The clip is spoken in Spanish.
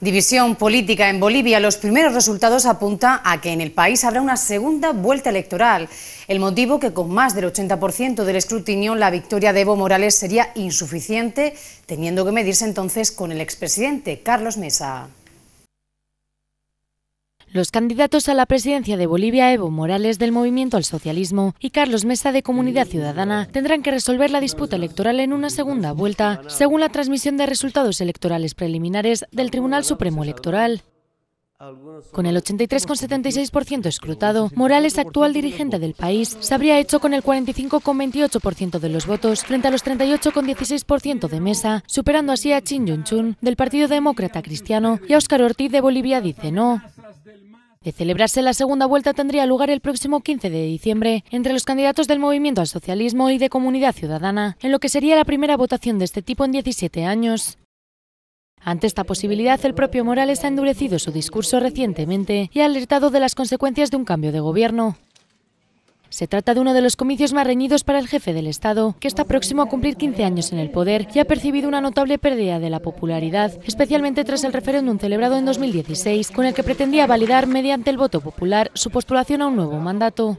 división política en Bolivia, los primeros resultados apuntan a que en el país habrá una segunda vuelta electoral. El motivo que con más del 80% del escrutinio la victoria de Evo Morales sería insuficiente, teniendo que medirse entonces con el expresidente Carlos Mesa. Los candidatos a la presidencia de Bolivia, Evo Morales del Movimiento al Socialismo y Carlos Mesa de Comunidad Ciudadana, tendrán que resolver la disputa electoral en una segunda vuelta, según la transmisión de resultados electorales preliminares del Tribunal Supremo Electoral. Con el 83,76% escrutado, Morales, actual dirigente del país, se habría hecho con el 45,28% de los votos frente a los 38,16% de Mesa, superando así a Chin Yun-chun del Partido Demócrata Cristiano y a Óscar Ortiz de Bolivia dice no. De celebrarse la segunda vuelta tendría lugar el próximo 15 de diciembre entre los candidatos del Movimiento al Socialismo y de Comunidad Ciudadana, en lo que sería la primera votación de este tipo en 17 años. Ante esta posibilidad, el propio Morales ha endurecido su discurso recientemente y ha alertado de las consecuencias de un cambio de gobierno. Se trata de uno de los comicios más reñidos para el jefe del Estado, que está próximo a cumplir 15 años en el poder y ha percibido una notable pérdida de la popularidad, especialmente tras el referéndum celebrado en 2016, con el que pretendía validar mediante el voto popular su postulación a un nuevo mandato.